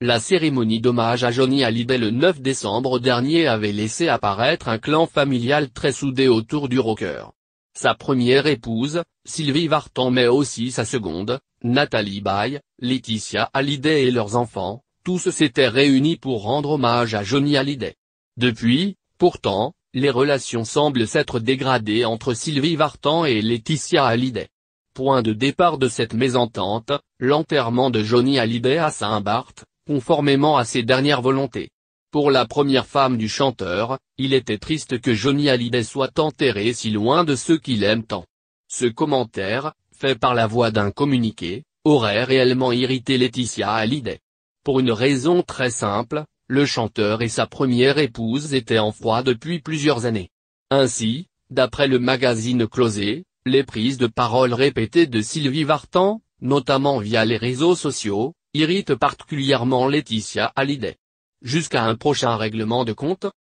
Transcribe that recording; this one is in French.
La cérémonie d'hommage à Johnny Hallyday le 9 décembre dernier avait laissé apparaître un clan familial très soudé autour du rocker. Sa première épouse, Sylvie Vartan mais aussi sa seconde, Nathalie Baye, Laetitia Hallyday et leurs enfants, tous s'étaient réunis pour rendre hommage à Johnny Hallyday. Depuis, pourtant, les relations semblent s'être dégradées entre Sylvie Vartan et Laetitia Hallyday. Point de départ de cette mésentente, l'enterrement de Johnny Hallyday à Saint-Barth, conformément à ses dernières volontés. Pour la première femme du chanteur, il était triste que Johnny Hallyday soit enterré si loin de ceux qu'il aime tant. Ce commentaire, fait par la voix d'un communiqué, aurait réellement irrité Laetitia Hallyday. Pour une raison très simple, le chanteur et sa première épouse étaient en froid depuis plusieurs années. Ainsi, d'après le magazine Closé, les prises de parole répétées de Sylvie Vartan, notamment via les réseaux sociaux, irrite particulièrement Laetitia Hallyday. Jusqu'à un prochain règlement de compte,